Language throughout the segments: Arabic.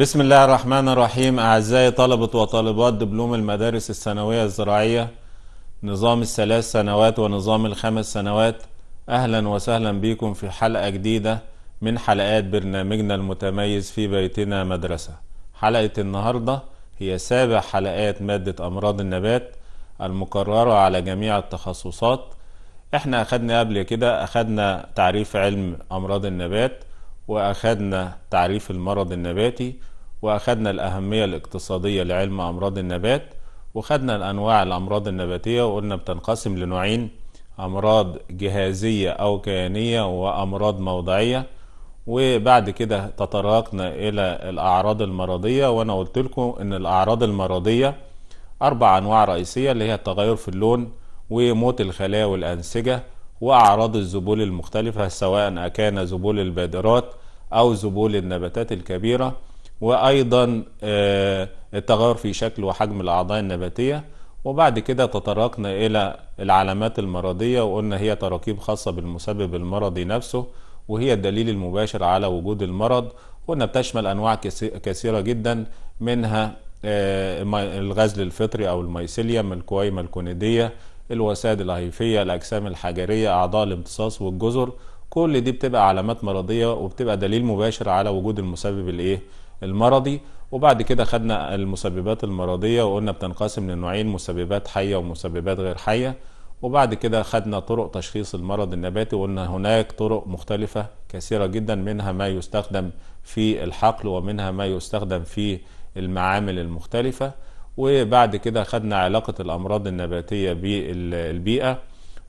بسم الله الرحمن الرحيم أعزائي طلبة وطالبات دبلوم المدارس الثانوية الزراعية نظام الثلاث سنوات ونظام الخمس سنوات أهلا وسهلا بكم في حلقة جديدة من حلقات برنامجنا المتميز في بيتنا مدرسة حلقة النهاردة هي سابع حلقات مادة أمراض النبات المقررة على جميع التخصصات احنا أخدنا قبل كده أخدنا تعريف علم أمراض النبات وأخدنا تعريف المرض النباتي وأخدنا الأهمية الاقتصادية لعلم أمراض النبات وخدنا الأنواع الأمراض النباتية وقلنا بتنقسم لنوعين أمراض جهازية أو كيانية وأمراض موضعية وبعد كده تطرقنا إلى الأعراض المرضية وأنا قلت لكم إن الأعراض المرضية أربع أنواع رئيسية اللي هي التغير في اللون وموت الخلايا والأنسجة وأعراض الذبول المختلفة سواء أكان ذبول البادرات أو ذبول النباتات الكبيرة وايضا آه، التغير في شكل وحجم الاعضاء النباتيه وبعد كده تطرقنا الى العلامات المرضيه وقلنا هي تراكيب خاصه بالمسبب المرضي نفسه وهي الدليل المباشر على وجود المرض قلنا بتشمل انواع كثيره جدا منها آه، الغزل الفطري او الميسيليوم الكويمه الكونيديه الوسائد الهيفيه الاجسام الحجريه اعضاء الامتصاص والجزر كل دي بتبقى علامات مرضيه وبتبقى دليل مباشر على وجود المسبب الايه المرضي وبعد كده خدنا المسببات المرضية وقلنا بتنقسم لنوعين مسببات حية ومسببات غير حية وبعد كده خدنا طرق تشخيص المرض النباتي وقلنا هناك طرق مختلفة كثيرة جدا منها ما يستخدم في الحقل ومنها ما يستخدم في المعامل المختلفة وبعد كده خدنا علاقة الأمراض النباتية بالبيئة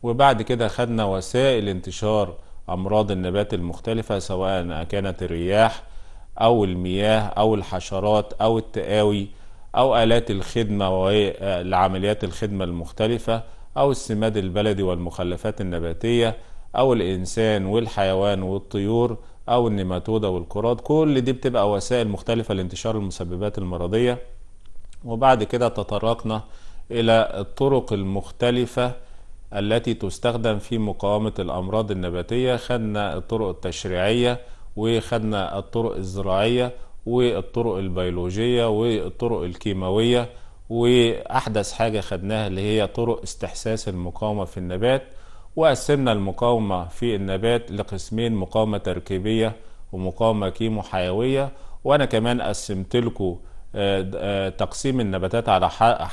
وبعد كده خدنا وسائل انتشار أمراض النبات المختلفة سواء كانت الرياح او المياه او الحشرات او التقاوي او الات الخدمه لعمليات الخدمه المختلفه او السماد البلدي والمخلفات النباتيه او الانسان والحيوان والطيور او النماتودة والكراد كل دي بتبقى وسائل مختلفه لانتشار المسببات المرضيه وبعد كده تطرقنا الى الطرق المختلفه التي تستخدم في مقاومه الامراض النباتيه خدنا الطرق التشريعيه وخدنا الطرق الزراعية والطرق البيولوجية والطرق الكيماوية وأحدث حاجة خدناها اللي هي طرق استحساس المقاومة في النبات وقسمنا المقاومة في النبات لقسمين مقاومة تركيبية ومقاومة كيمو حيوية وأنا كمان قسمت لكم آه، آه، تقسيم النباتات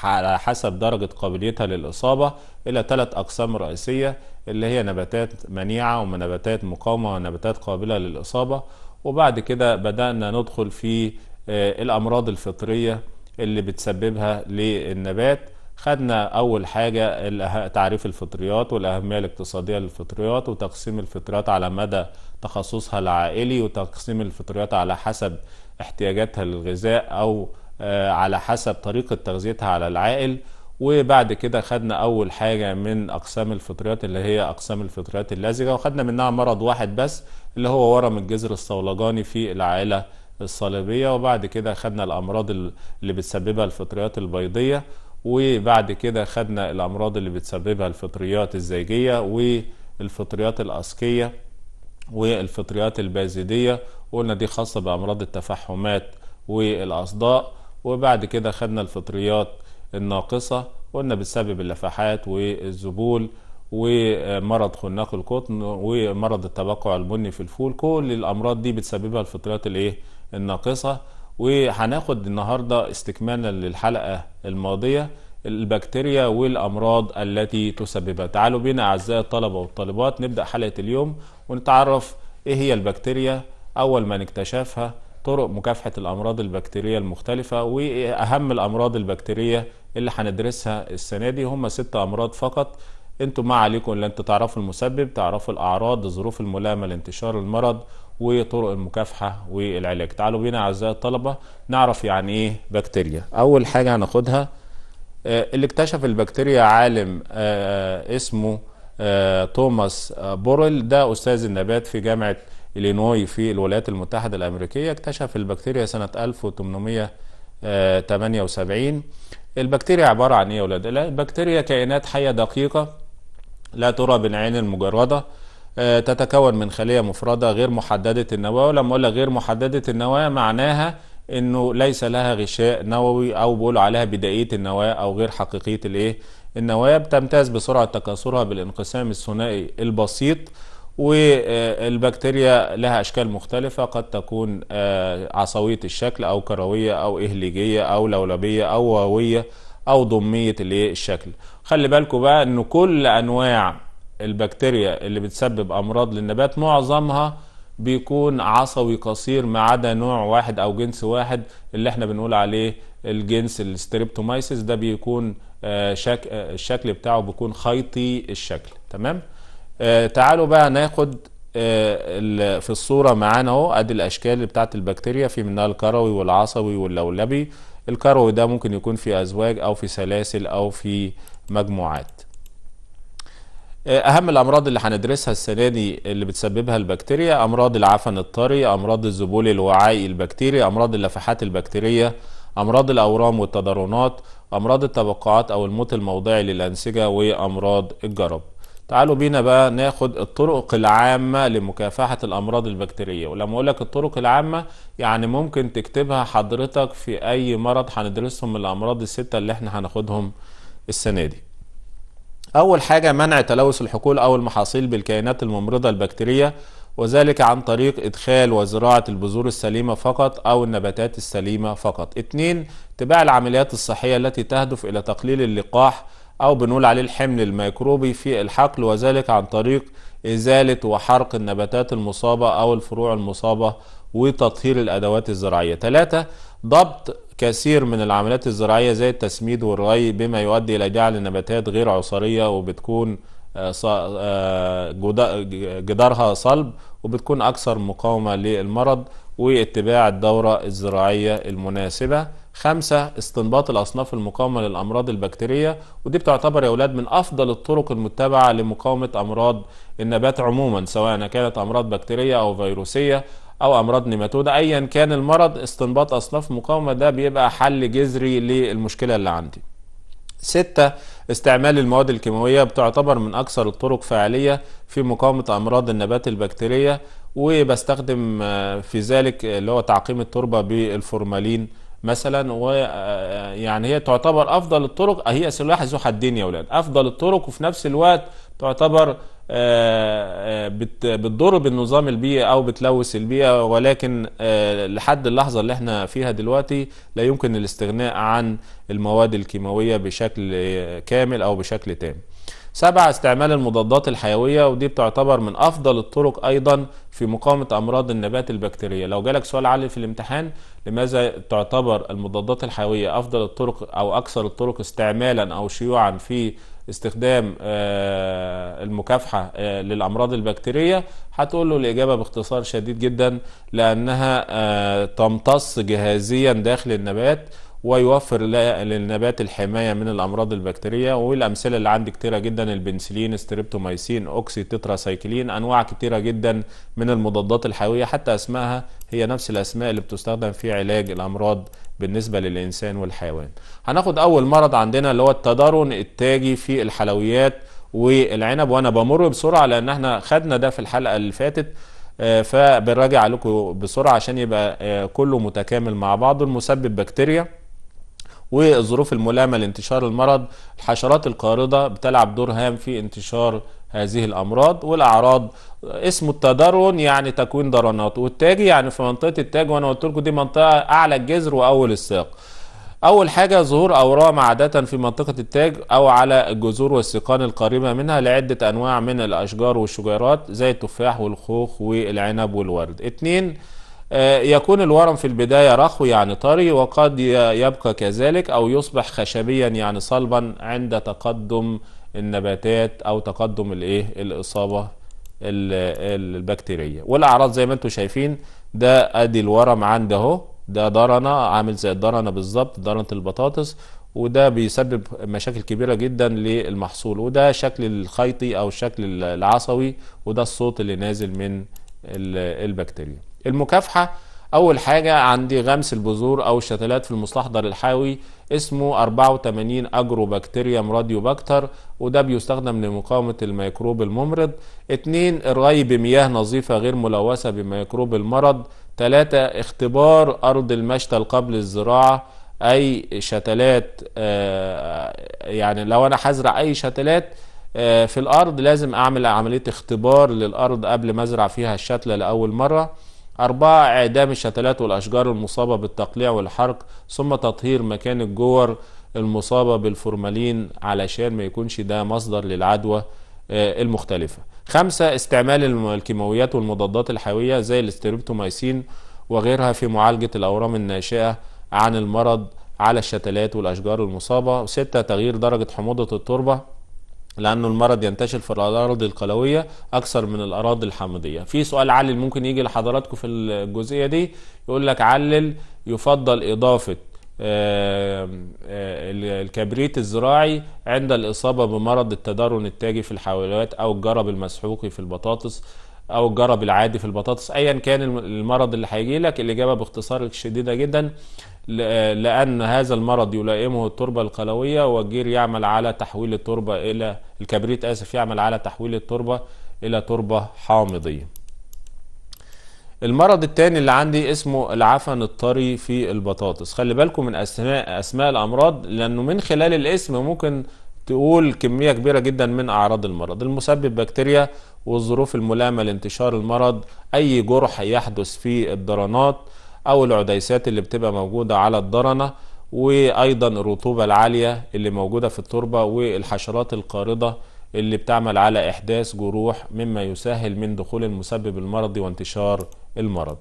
على حسب درجة قابليتها للإصابة إلى ثلاث أقسام رئيسية اللي هي نباتات منيعة ونباتات مقاومة ونباتات قابلة للإصابة وبعد كده بدأنا ندخل في آه، الأمراض الفطرية اللي بتسببها للنبات خدنا أول حاجة تعريف الفطريات والأهمية الاقتصادية للفطريات وتقسيم الفطريات على مدى تخصصها العائلي وتقسيم الفطريات على حسب احتياجاتها للغذاء أو آه، على حسب طريقة تغذيتها على العائل وبعد كده خدنا اول حاجه من اقسام الفطريات اللي هي اقسام الفطريات اللزجه وخدنا منها مرض واحد بس اللي هو ورم الجذر الصولجاني في العائله الصليبيه وبعد كده خدنا الامراض اللي بتسببها الفطريات البيضيه وبعد كده خدنا الامراض اللي بتسببها الفطريات الزيجيه والفطريات الاسكيه والفطريات البازدية وقلنا دي خاصه بامراض التفحمات والاصداء وبعد كده خدنا الفطريات الناقصة قلنا بسبب اللفحات والذبول ومرض خناق القطن ومرض التبقع البني في الفول كل الامراض دي بتسببها الفطريات الايه الناقصه وهناخد النهارده استكمالا للحلقه الماضيه البكتيريا والامراض التي تسببها تعالوا بنا اعزائي الطلبه والطالبات نبدا حلقه اليوم ونتعرف ايه هي البكتيريا اول ما نكتشفها طرق مكافحة الأمراض البكتيرية المختلفة وأهم الأمراض البكتيرية اللي هندرسها السنة دي هم ست أمراض فقط انتوا ما عليكم الا انتوا تعرفوا المسبب تعرفوا الأعراض الظروف الملائمة لانتشار المرض وطرق المكافحة والعلاج تعالوا بينا أعزائي الطلبة نعرف يعني إيه بكتيريا أول حاجة هناخدها آه، اللي اكتشف البكتيريا عالم آه، آه، اسمه توماس بوريل ده أستاذ النبات في جامعة إلينوي في الولايات المتحدة الأمريكية اكتشف البكتيريا سنة 1878 آه، البكتيريا عبارة عن إيه يا ولاد؟ البكتيريا كائنات حية دقيقة لا ترى بالعين المجردة آه، تتكون من خلية مفردة غير محددة النواة ولما أقول غير محددة النواة معناها انه ليس لها غشاء نووي او بيقولوا عليها بدائيه النواه او غير حقيقيه الايه النواه بتمتاز بسرعه تكاثرها بالانقسام الثنائي البسيط والبكتيريا لها أشكال مختلفة قد تكون آه، عصوية الشكل أو كروية أو إهليجية أو لولبية أو واوية أو ضمية الشكل خلي بالكم بقى أن كل أنواع البكتيريا اللي بتسبب أمراض للنبات معظمها بيكون عصوي قصير ما عدا نوع واحد أو جنس واحد اللي احنا بنقول عليه الجنس الستريبتومايسيس ده بيكون آه، شك... آه، الشكل بتاعه بيكون خيطي الشكل تمام؟ آه تعالوا بقى ناخد آه في الصورة معانا اهو ادي الاشكال بتاعه بتاعت البكتيريا في منها الكروي والعصبي واللولبي الكروي ده ممكن يكون في ازواج او في سلاسل او في مجموعات آه، اهم الامراض اللي هندرسها السنه دي اللي بتسببها البكتيريا امراض العفن الطري امراض الذبول الوعائي البكتيري امراض اللفحات البكتيريه امراض الاورام والتضرنات امراض التبقعات او الموت الموضعي للانسجه وامراض الجرب تعالوا بينا بقى ناخد الطرق العامة لمكافحة الأمراض البكتيرية ولما أقول لك الطرق العامة يعني ممكن تكتبها حضرتك في أي مرض هندرسهم من الأمراض الستة اللي احنا هناخدهم السنة دي أول حاجة منع تلوث الحقول أو المحاصيل بالكائنات الممرضة البكتيرية وذلك عن طريق إدخال وزراعة البذور السليمة فقط أو النباتات السليمة فقط اتنين اتباع العمليات الصحية التي تهدف إلى تقليل اللقاح أو بنقول عليه الحمل الميكروبي في الحقل وذلك عن طريق إزالة وحرق النباتات المصابة أو الفروع المصابة وتطهير الأدوات الزراعية ثلاثة ضبط كثير من العمليات الزراعية زي التسميد والري بما يؤدي إلى جعل النباتات غير عصرية وبتكون آه، آه، جدارها صلب وبتكون أكثر مقاومة للمرض واتباع الدورة الزراعية المناسبة خمسة استنباط الأصناف المقاومة للأمراض البكتيرية ودي بتعتبر يا أولاد من أفضل الطرق المتبعة لمقاومة أمراض النبات عموما سواء كانت أمراض بكتيرية أو فيروسية أو أمراض نيماتودة أيا كان المرض استنباط أصناف مقاومة ده بيبقى حل جذري للمشكلة اللي عندي ستة استعمال المواد الكيماوية بتعتبر من أكثر الطرق فعالية في مقاومة أمراض النبات البكتيرية وبستخدم في ذلك اللي هو تعقيم التربة بالفورمالين مثلا ويعني آه، آه، هي تعتبر افضل الطرق هي سلاح ذو حدين يا اولاد افضل الطرق وفي نفس الوقت تعتبر آه، بتضر بالنظام البيئي او بتلوث البيئه ولكن لحد اللحظه اللي احنا فيها دلوقتي لا يمكن الاستغناء عن المواد الكيماويه بشكل كامل او بشكل تام. سبعة استعمال المضادات الحيوية ودي بتعتبر من أفضل الطرق أيضا في مقاومة أمراض النبات البكتيرية لو جالك سؤال عالي في الامتحان لماذا تعتبر المضادات الحيوية أفضل الطرق أو أكثر الطرق استعمالا أو شيوعا في استخدام آه، المكافحة آه، للأمراض البكتيرية هتقول له الإجابة باختصار شديد جدا لأنها آه، تمتص جهازيا داخل النبات ويوفر للنبات الحماية من الأمراض البكتيرية والأمثلة اللي عندي كتيرة جدا البنسلين ستريبتومايسين أوكسي تتراسايكلين أنواع كتيرة جدا من المضادات الحيوية حتى أسمائها هي نفس الأسماء اللي بتستخدم في علاج الأمراض بالنسبة للإنسان والحيوان هناخد أول مرض عندنا اللي هو التدرن التاجي في الحلويات والعنب وأنا بمر بسرعة لأن احنا خدنا ده في الحلقة اللي فاتت آه، فبنراجع لكم بسرعة عشان يبقى آه، كله متكامل مع بعضه المسبب بكتيريا والظروف الملامة لانتشار المرض الحشرات القارضة بتلعب دور هام في انتشار هذه الأمراض والأعراض اسمه التدرن يعني تكوين درنات والتاجي يعني في منطقة التاج وأنا قلت لكم دي منطقة أعلى الجذر وأول الساق أول حاجة ظهور أورام عادة في منطقة التاج أو على الجذور والسيقان القريبة منها لعدة أنواع من الأشجار والشجيرات زي التفاح والخوخ والعنب والورد. اتنين آه، يكون الورم في البداية رخو يعني طري وقد يبقى كذلك أو يصبح خشبيا يعني صلبا عند تقدم النباتات أو تقدم الإيه الإصابة البكتيرية والأعراض زي ما أنتم شايفين ده أدي الورم عند أهو ده درنة عامل زي الدرنة بالظبط درنة البطاطس وده بيسبب مشاكل كبيرة جدا للمحصول وده شكل الخيطي أو الشكل العصوي وده الصوت اللي نازل من البكتيريا المكافحة أول حاجة عندي غمس البذور أو الشتلات في المستحضر الحيوي اسمه 84 أجرو بكتيريوم راديو بكتر وده بيستخدم لمقاومة الميكروب الممرض اتنين الري بمياه نظيفة غير ملوثة بميكروب المرض تلاتة اختبار أرض المشتل قبل الزراعة أي شتلات آه، يعني لو أنا هزرع أي شتلات آه، في الأرض لازم أعمل عملية اختبار للأرض قبل ما أزرع فيها الشتلة لأول مرة أربعة إعدام الشتلات والأشجار المصابة بالتقليع والحرق ثم تطهير مكان الجور المصابة بالفورمالين علشان ما يكونش ده مصدر للعدوى آه، المختلفة خمسة استعمال الكيماويات والمضادات الحيوية زي الاستريبتومايسين وغيرها في معالجة الأورام الناشئة عن المرض على الشتلات والأشجار المصابة وستة تغيير درجة حموضة التربة لأنه المرض ينتشر في الأراضي القلوية أكثر من الأراضي الحامضية في سؤال علل ممكن يجي لحضراتكم في الجزئية دي يقول لك علل يفضل إضافة آه، آه، الكبريت الزراعي عند الإصابة بمرض التدرن التاجي في الحاويات أو الجرب المسحوقي في البطاطس أو الجرب العادي في البطاطس أيا كان المرض اللي هيجي لك الإجابة باختصار شديدة جدا لأن هذا المرض يلائمه التربة القلوية والجير يعمل على تحويل التربة إلى الكبريت آسف يعمل على تحويل التربة إلى تربة حامضية المرض التاني اللي عندي اسمه العفن الطري في البطاطس خلي بالكم من أسماء, أسماء الأمراض لأنه من خلال الاسم ممكن تقول كمية كبيرة جدا من أعراض المرض المسبب بكتيريا والظروف الملامة لانتشار المرض أي جرح يحدث في الدرانات او العديسات اللي بتبقى موجوده على الضرنه وايضا الرطوبه العاليه اللي موجوده في التربه والحشرات القارضه اللي بتعمل على احداث جروح مما يسهل من دخول المسبب المرضي وانتشار المرض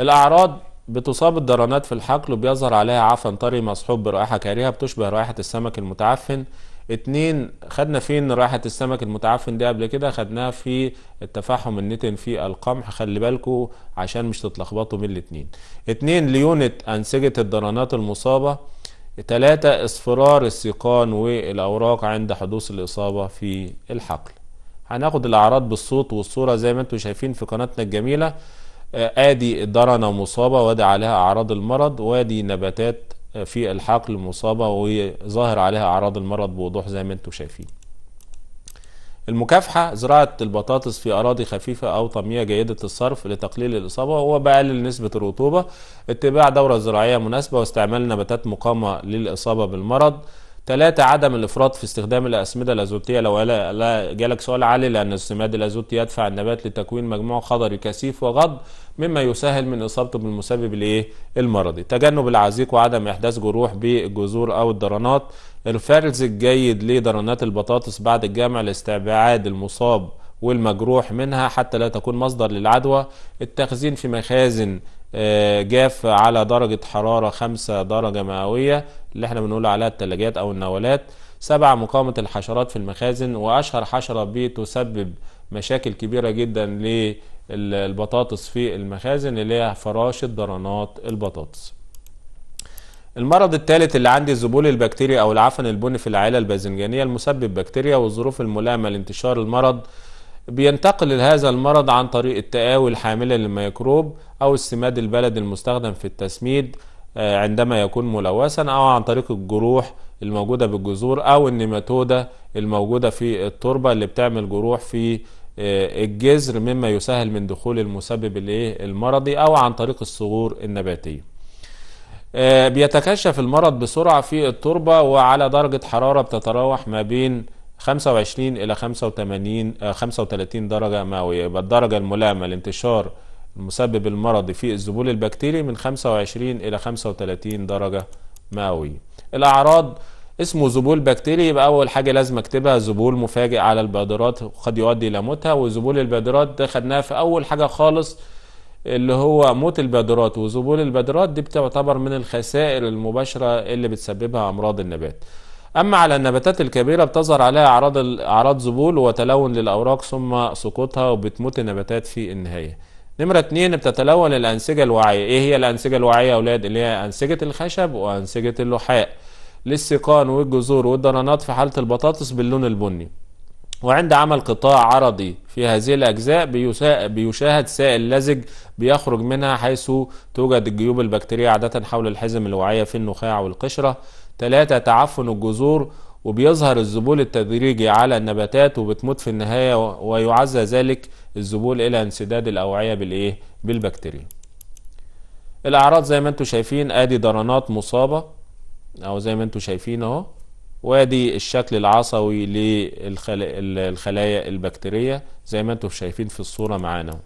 الاعراض بتصاب الدرانات في الحقل وبيظهر عليها عفن طري مصحوب برائحه كريهه بتشبه رائحه السمك المتعفن اتنين خدنا فين رائحة السمك المتعفن دي قبل كده خدناها في التفاحم النتن في القمح خلي بالكو عشان مش تتلخبطوا بين الاتنين اتنين ليونة أنسجة الدرانات المصابة تلاتة اصفرار السيقان والأوراق عند حدوث الإصابة في الحقل هناخد الأعراض بالصوت والصورة زي ما انتم شايفين في قناتنا الجميلة آه، آدي درنة مصابة وادي عليها أعراض المرض وادي نباتات في الحقل المصابة وظاهر عليها أعراض المرض بوضوح زي ما انتم شايفين المكافحة زراعة البطاطس في أراضي خفيفة أو طمية جيدة الصرف لتقليل الإصابة وبقلل نسبة الرطوبة اتباع دورة زراعية مناسبة واستعمال نباتات مقاومة للإصابة بالمرض ثلاثة عدم الإفراط في استخدام الأسمدة الأزوتية لو لا جالك سؤال عالي لأن السماد الأزوتي يدفع النبات لتكوين مجموع خضري كثيف وغض مما يسهل من إصابته بالمسبب الإيه المرضي تجنب العزيق وعدم إحداث جروح بالجذور أو الدرنات الفرز الجيد لدرنات البطاطس بعد الجمع لاستبعاد المصاب والمجروح منها حتى لا تكون مصدر للعدوى التخزين في مخازن جاف على درجة حرارة خمسة درجة مئوية اللي احنا بنقول عليها التلاجات أو النولات سبعة مقاومة الحشرات في المخازن وأشهر حشرة بتسبب مشاكل كبيرة جدا للبطاطس في المخازن اللي هي فراشة درانات البطاطس المرض الثالث اللي عندي الذبول البكتيري أو العفن البني في العائلة الباذنجانية المسبب بكتيريا والظروف الملائمة لانتشار المرض بينتقل هذا المرض عن طريق التآوي الحاملة للميكروب أو السماد البلدي المستخدم في التسميد آه، عندما يكون ملوثا أو عن طريق الجروح الموجودة بالجذور أو النيماتودة الموجودة في التربة اللي بتعمل جروح في آه، الجذر مما يسهل من دخول المسبب المرضي أو عن طريق الصغور النباتية آه، بيتكشف المرض بسرعة في التربة وعلى درجة حرارة بتتراوح ما بين 25 الى 85 35 آه، درجه مئويه يبقى الدرجه الملائمه لانتشار المسبب المرضي في الذبول البكتيري من 25 الى 35 درجه مئويه الاعراض اسمه ذبول بكتيري يبقى اول حاجه لازم اكتبها ذبول مفاجئ على البادرات قد يؤدي الى موتها وذبول البادرات ده خدناها في اول حاجه خالص اللي هو موت البادرات وذبول البادرات دي بتعتبر من الخسائر المباشره اللي بتسببها امراض النبات أما على النباتات الكبيرة بتظهر عليها أعراض أعراض ذبول وتلون للأوراق ثم سقوطها وبتموت النباتات في النهاية. نمرة اتنين بتتلون الأنسجة الوعية، إيه هي الأنسجة الوعية يا أولاد؟ اللي هي أنسجة الخشب وأنسجة اللحاء للسيقان والجذور والدرنات في حالة البطاطس باللون البني. وعند عمل قطاع عرضي في هذه الأجزاء بيشاهد سائل لزج بيخرج منها حيث توجد الجيوب البكتيرية عادة حول الحزم الوعية في النخاع والقشرة ثلاثة تعفن الجذور وبيظهر الذبول التدريجي على النباتات وبتموت في النهاية ويعزى ذلك الذبول إلى انسداد الأوعية بالإيه؟ بالبكتيريا الأعراض زي ما انتم شايفين آدي درنات مصابة أو زي ما انتم شايفين أهو وادي الشكل العصوي للخلايا البكتيرية زي ما انتم شايفين في الصورة معانا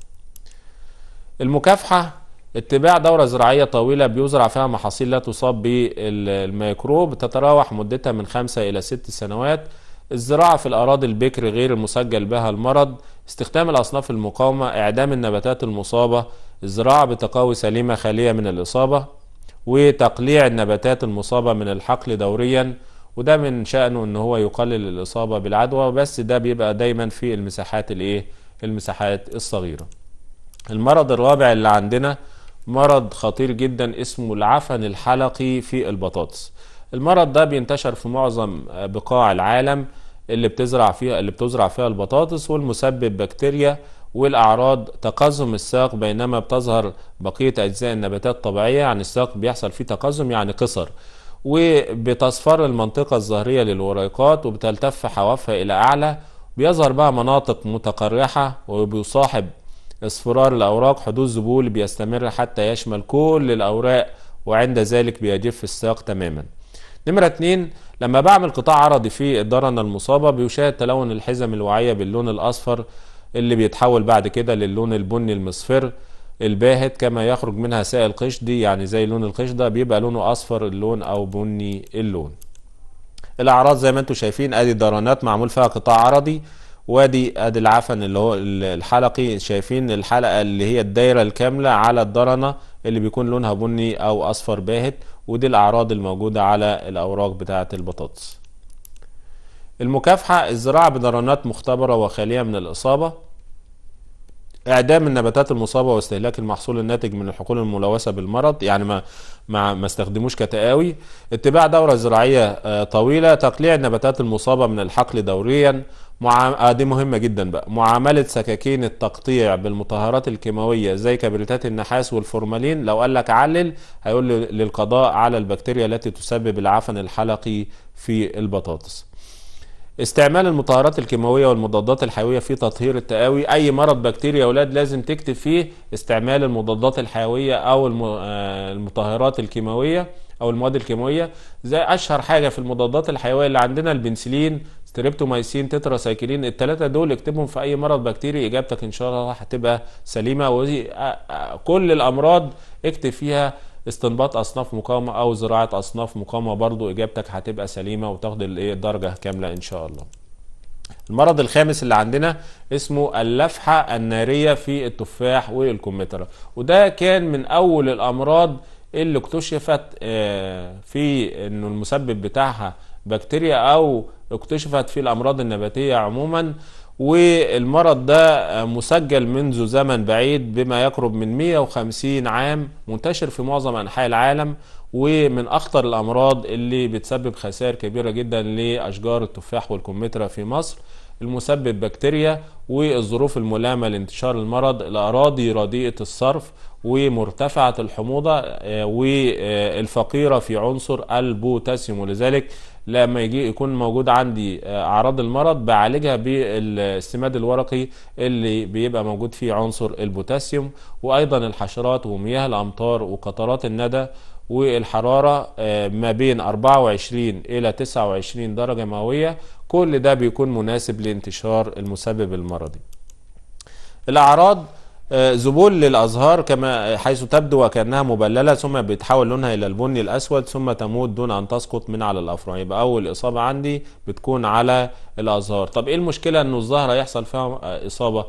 المكافحة اتباع دورة زراعية طويلة بيزرع فيها محاصيل لا تصاب بالميكروب تتراوح مدتها من خمسة إلى ست سنوات الزراعة في الأراضي البكر غير المسجل بها المرض استخدام الأصناف المقاومة إعدام النباتات المصابة الزراعة بتقاوي سليمة خالية من الإصابة وتقليع النباتات المصابة من الحقل دوريا وده من شأنه إن هو يقلل الإصابة بالعدوى بس ده بيبقى دايما في المساحات الإيه المساحات الصغيرة المرض الرابع اللي عندنا مرض خطير جدا اسمه العفن الحلقي في البطاطس المرض ده بينتشر في معظم بقاع العالم اللي بتزرع فيها اللي بتزرع فيها البطاطس والمسبب بكتيريا والاعراض تقزم الساق بينما بتظهر بقيه اجزاء النباتات طبيعيه يعني الساق بيحصل فيه تقزم يعني قصر وبتصفر المنطقه الظهريه للوريقات وبتلتف حوافها الى اعلى بيظهر بقى مناطق متقرحه وبيصاحب اصفرار الأوراق حدوث ذبول بيستمر حتى يشمل كل الأوراق وعند ذلك بيجف الساق تماما نمرة اتنين لما بعمل قطاع عرضي في الدرنة المصابة بيشاهد تلون الحزم الوعية باللون الأصفر اللي بيتحول بعد كده للون البني المصفر الباهت كما يخرج منها سائل قشدي يعني زي لون القشدة بيبقى لونه أصفر اللون أو بني اللون الأعراض زي ما انتم شايفين ادي درانات معمول فيها قطاع عرضي وادي ادي العفن اللي هو الحلقي شايفين الحلقه اللي هي الدايره الكامله على الدرنه اللي بيكون لونها بني او اصفر باهت ودي الاعراض الموجوده على الاوراق بتاعه البطاطس المكافحه الزراعه بدرنات مختبره وخاليه من الاصابه اعدام النباتات المصابه واستهلاك المحصول الناتج من الحقول الملوثه بالمرض يعني ما ما ما استخدموش كتقاوي اتباع دوره زراعيه آه، طويله تقليع النباتات المصابه من الحقل دوريا معام... آه دي مهمة جدا بقى معاملة سكاكين التقطيع بالمطهرات الكيماوية زي كبريتات النحاس والفورمالين لو قال لك علل هيقول للقضاء على البكتيريا التي تسبب العفن الحلقي في البطاطس استعمال المطهرات الكيماوية والمضادات الحيوية في تطهير التقاوي أي مرض بكتيريا أولاد لازم تكتب فيه استعمال المضادات الحيوية أو الم... آه المطهرات الكيماوية او المواد الكيماويه زي اشهر حاجه في المضادات الحيويه اللي عندنا البنسلين ستريبتومايسين تتراسايكلين الثلاثه دول اكتبهم في اي مرض بكتيري اجابتك ان شاء الله هتبقى سليمه وكل الامراض اكتب فيها استنباط اصناف مقاومه او زراعه اصناف مقاومه برضو اجابتك هتبقى سليمه وتاخد الايه الدرجه كامله ان شاء الله المرض الخامس اللي عندنا اسمه اللفحه الناريه في التفاح والكمثرى وده كان من اول الامراض اللي اكتشفت آه، في انه المسبب بتاعها بكتيريا او اكتشفت في الامراض النباتيه عموما والمرض ده آه، مسجل منذ زمن بعيد بما يقرب من 150 عام منتشر في معظم انحاء العالم ومن اخطر الامراض اللي بتسبب خسائر كبيره جدا لاشجار التفاح والكمثرى في مصر المسبب بكتيريا والظروف الملامة لانتشار المرض الأراضي رديئة الصرف ومرتفعة الحموضة آه، والفقيرة في عنصر البوتاسيوم ولذلك لما يجي يكون موجود عندي آه، أعراض المرض بعالجها بالاستماد الورقي اللي بيبقى موجود فيه عنصر البوتاسيوم وأيضا الحشرات ومياه الأمطار وقطرات الندى والحرارة آه، ما بين 24 إلى 29 درجة مئوية كل ده بيكون مناسب لانتشار المسبب المرضي الأعراض آه، ذبول للأزهار كما حيث تبدو وكأنها مبللة ثم بيتحول لونها إلى البني الأسود ثم تموت دون أن تسقط من على الأفرع يبقى أول إصابة عندي بتكون على الأزهار طب إيه المشكلة ان الزهرة يحصل فيها آه، إصابة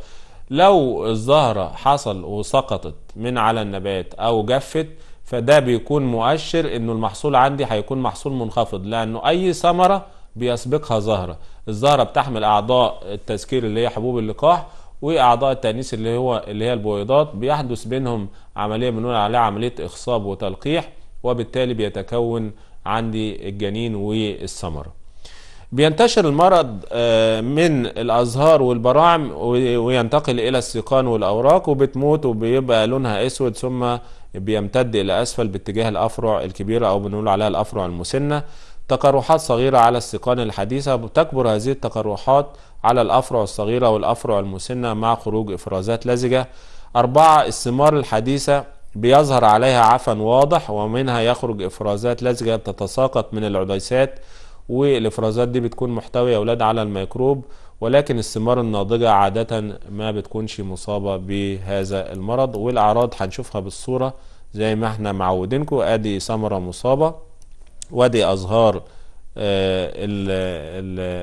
لو الزهرة حصل وسقطت من على النبات أو جفت فده بيكون مؤشر إنه المحصول عندي هيكون محصول منخفض لأنه أي ثمرة بيسبقها زهرة الزهرة بتحمل أعضاء التذكير اللي هي حبوب اللقاح وأعضاء التأنيث اللي هو اللي هي البويضات بيحدث بينهم عملية بنقول عليها عملية إخصاب وتلقيح وبالتالي بيتكون عندي الجنين والثمرة بينتشر المرض آه، من الأزهار والبراعم وينتقل إلى السيقان والأوراق وبتموت وبيبقى لونها أسود ثم بيمتد إلى أسفل باتجاه الأفرع الكبيرة أو بنقول عليها الأفرع المسنة تقرحات صغيرة على السيقان الحديثة تكبر هذه التقرحات على الأفرع الصغيرة والأفرع المسنة مع خروج إفرازات لزجة أربعة الثمار الحديثة بيظهر عليها عفن واضح ومنها يخرج إفرازات لزجة تتساقط من العديسات والإفرازات دي بتكون محتوية أولاد على الميكروب ولكن الثمار الناضجة عادة ما بتكونش مصابة بهذا المرض والأعراض هنشوفها بالصورة زي ما احنا معودينكم ادي ثمرة مصابة وادي أزهار آه،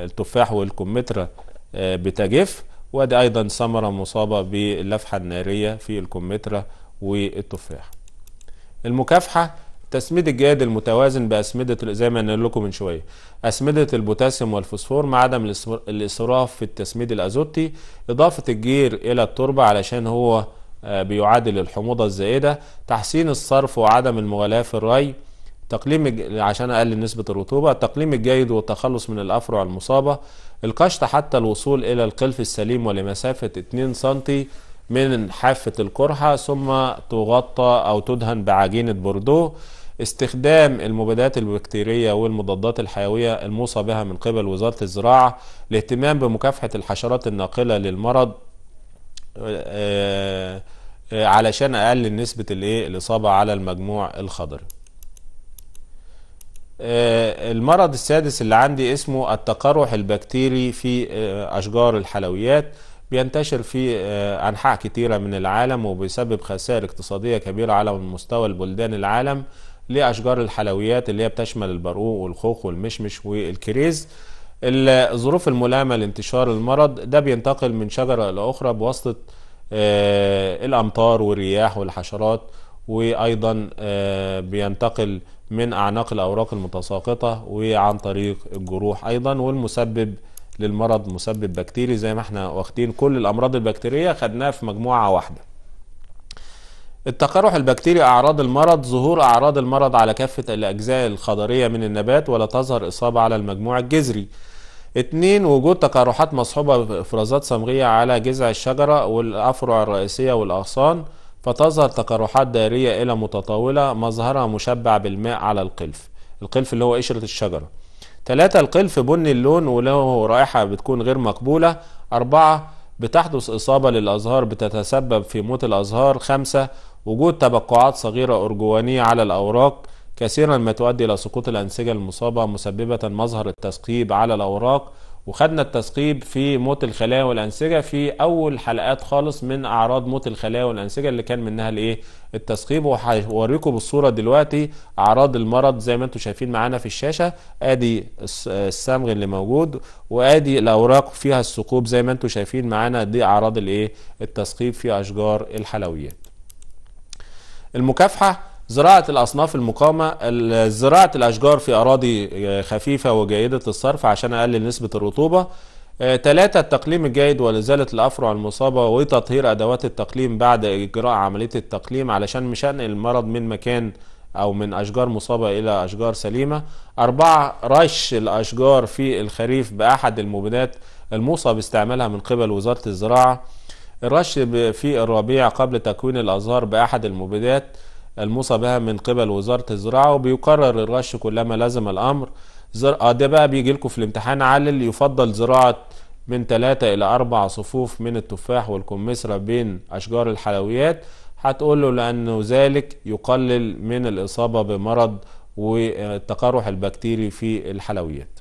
التفاح والكمثرى آه، بتجف وادي أيضا ثمرة مصابة باللفحة النارية في الكمثرى والتفاح المكافحة تسميد الجهاد المتوازن بأسمدة زي ما قلنا لكم من شوية أسمدة البوتاسيوم والفوسفور مع عدم الإسراف في التسميد الأزوتي إضافة الجير إلى التربة علشان هو آه، بيعادل الحموضة الزائدة تحسين الصرف وعدم المغالاة في الري تقليم عشان اقلل نسبه الرطوبه التقليم الجيد والتخلص من الافرع المصابه القشط حتى الوصول الى القلف السليم ولمسافه 2 سم من حافه القرحه ثم تغطى او تدهن بعجينه بوردو استخدام المبيدات البكتيرية والمضادات الحيوية الموصى بها من قبل وزارة الزراعة الاهتمام بمكافحة الحشرات الناقلة للمرض آه، آه، علشان أقلل نسبة الإصابة على المجموع الخضري آه، المرض السادس اللي عندي اسمه التقرح البكتيري في آه، أشجار الحلويات بينتشر في آه، أنحاء كتيرة من العالم وبيسبب خسائر اقتصادية كبيرة على مستوى البلدان العالم لأشجار الحلويات اللي هي بتشمل البرقوق والخوخ والمشمش والكريز الظروف الملائمة لانتشار المرض ده بينتقل من شجرة لأخرى بواسطة الأمطار والرياح والحشرات وأيضا بينتقل من أعناق الأوراق المتساقطة وعن طريق الجروح أيضا والمسبب للمرض مسبب بكتيري زي ما احنا واخدين كل الأمراض البكتيرية خدناها في مجموعة واحدة التقرح البكتيري أعراض المرض ظهور أعراض المرض على كافة الأجزاء الخضرية من النبات ولا تظهر إصابة على المجموع الجذري اتنين وجود تقرحات مصحوبة بإفرازات صمغية على جذع الشجرة والأفرع الرئيسية والأغصان فتظهر تقرحات دائرية إلى متطاولة مظهرها مشبع بالماء على القلف القلف اللي هو قشرة الشجرة ثلاثة القلف بني اللون وله رائحة بتكون غير مقبولة أربعة بتحدث إصابة للأزهار بتتسبب في موت الأزهار خمسة وجود تبقعات صغيرة أرجوانية على الأوراق كثيرا ما تؤدي إلى سقوط الأنسجة المصابة مسببة مظهر التثقيب على الأوراق وخدنا التثقيب في موت الخلايا والانسجه في اول حلقات خالص من اعراض موت الخلايا والانسجه اللي كان منها الايه التثقيب وهوريكم بالصوره دلوقتي اعراض المرض زي ما انتم شايفين معانا في الشاشه ادي الصمغ اللي موجود وادي الاوراق فيها الثقوب زي ما انتم شايفين معانا دي اعراض الايه التثقيب في اشجار الحلويات المكافحه زراعة الأصناف المقامة زراعة الأشجار في أراضي خفيفة وجيدة الصرف عشان أقلل نسبة الرطوبة ثلاثة آه، التقليم الجيد ولزالة الأفرع المصابة وتطهير أدوات التقليم بعد إجراء عملية التقليم علشان مش أنقل المرض من مكان أو من أشجار مصابة إلى أشجار سليمة أربعة رش الأشجار في الخريف بأحد المبيدات الموصى باستعمالها من قبل وزارة الزراعة الرش في الربيع قبل تكوين الأزهار بأحد المبيدات الموصى بها من قبل وزارة الزراعة وبيقرر الرش كلما لزم الأمر زر... آه ده بقى بيجي لكم في الامتحان علل يفضل زراعة من ثلاثه إلى اربع صفوف من التفاح والكمثرى بين أشجار الحلويات هتقول له لأنه ذلك يقلل من الإصابة بمرض والتقرح البكتيري في الحلويات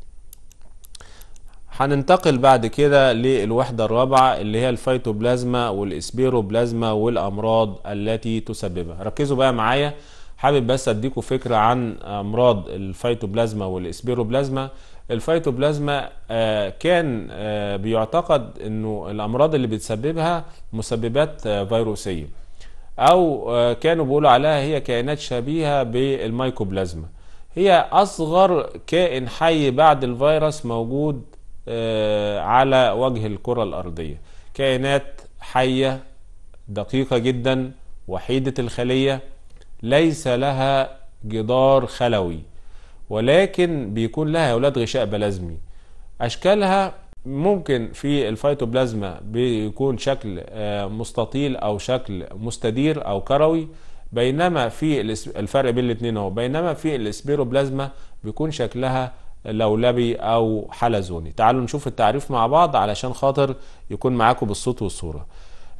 هننتقل بعد كده للوحدة الرابعة اللي هي الفيتوبلازما والإسبيروبلازما والأمراض التي تسببها ركزوا بقى معايا حابب بس أديكوا فكرة عن أمراض الفيتوبلازما والإسبيروبلازما الفيتوبلازما آه، كان آه، بيعتقد أنه الأمراض اللي بتسببها مسببات آه، فيروسية أو كانوا بيقولوا عليها هي كائنات شبيهة بالمايكوبلازما هي أصغر كائن حي بعد الفيروس موجود آه، على وجه الكرة الأرضية كائنات حية دقيقة جدا وحيدة الخلية ليس لها جدار خلوي ولكن بيكون لها أولاد غشاء بلازمي أشكالها ممكن في الفيتوبلازما بيكون شكل آه، مستطيل أو شكل مستدير أو كروي بينما في الفرق بين الاثنين هو بينما في الاسبيروبلازما بيكون شكلها لولبي او حلزوني تعالوا نشوف التعريف مع بعض علشان خاطر يكون معاكم بالصوت والصوره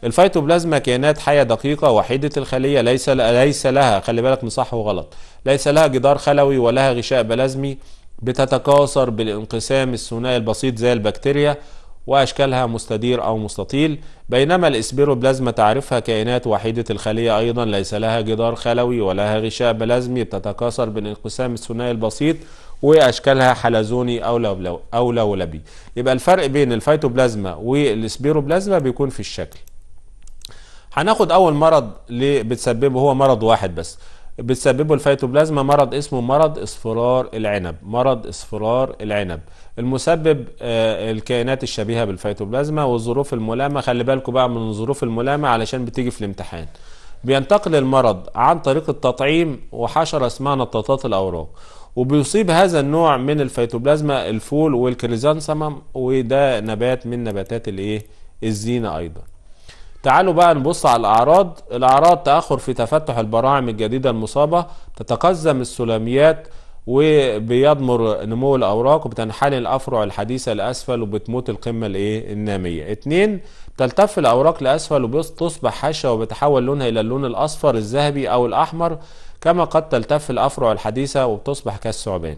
الفيتوبلازما كائنات حيه دقيقه وحيده الخليه ليس ليس لها خلي بالك من صح وغلط ليس لها جدار خلوي ولها غشاء بلازمي بتتكاثر بالانقسام الثنائي البسيط زي البكتيريا واشكالها مستدير او مستطيل بينما الاسبيروبلازما تعرفها كائنات وحيده الخليه ايضا ليس لها جدار خلوي ولها غشاء بلازمي بتتكاثر بالانقسام الثنائي البسيط واشكالها حلزوني او لولبي او لولبي يبقى الفرق بين الفيتوبلازما والسبيروبلازما بيكون في الشكل هناخد اول مرض اللي بتسببه هو مرض واحد بس بتسببه الفيتوبلازما مرض اسمه مرض اصفرار العنب مرض اصفرار العنب المسبب آه، الكائنات الشبيهه بالفيتوبلازما والظروف الملامه خلي بالكوا بقى من الظروف الملامه علشان بتيجي في الامتحان بينتقل المرض عن طريق التطعيم وحشره اسمها نطاطات الاوراق وبيصيب هذا النوع من الفيتوبلازما الفول والكريزانثمم وده نبات من نباتات الايه الزينه ايضا تعالوا بقى نبص على الاعراض الاعراض تاخر في تفتح البراعم الجديده المصابه تتقزم السلاميات وبيضمر نمو الاوراق وبتنحني الافرع الحديثه لاسفل وبتموت القمه الايه الناميه اتنين تلتف الاوراق لاسفل وبتصبح حشوه وبتحول لونها الى اللون الاصفر الذهبي او الاحمر كما قد تلتف الأفرع الحديثة وبتصبح كالثعبان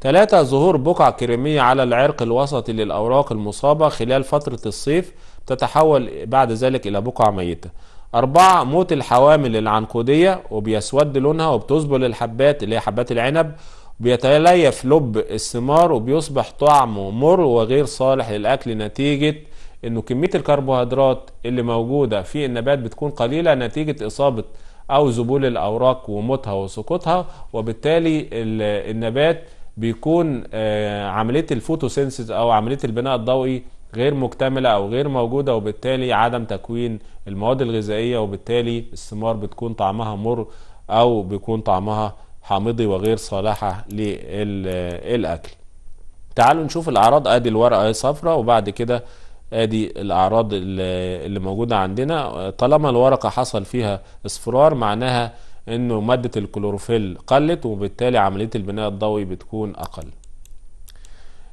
ثلاثة ظهور بقع كريمية على العرق الوسطي للأوراق المصابة خلال فترة الصيف تتحول بعد ذلك إلى بقع ميتة أربعة موت الحوامل العنقودية وبيسود لونها وبتزبل الحبات اللي هي حبات العنب بيتليف لب الثمار وبيصبح طعمه مر وغير صالح للأكل نتيجة إنه كمية الكربوهيدرات اللي موجودة في النبات بتكون قليلة نتيجة إصابة أو ذبول الأوراق وموتها وسقوطها وبالتالي النبات بيكون آه، عملية الفوتوسينثيز أو عملية البناء الضوئي غير مكتملة أو غير موجودة وبالتالي عدم تكوين المواد الغذائية وبالتالي الثمار بتكون طعمها مر أو بيكون طعمها حامضي وغير صالحة للأكل تعالوا نشوف الأعراض أدي الورقة صفراء وبعد كده ادي الاعراض اللي موجوده عندنا طالما الورقه حصل فيها اصفرار معناها انه ماده الكلوروفيل قلت وبالتالي عمليه البناء الضوئي بتكون اقل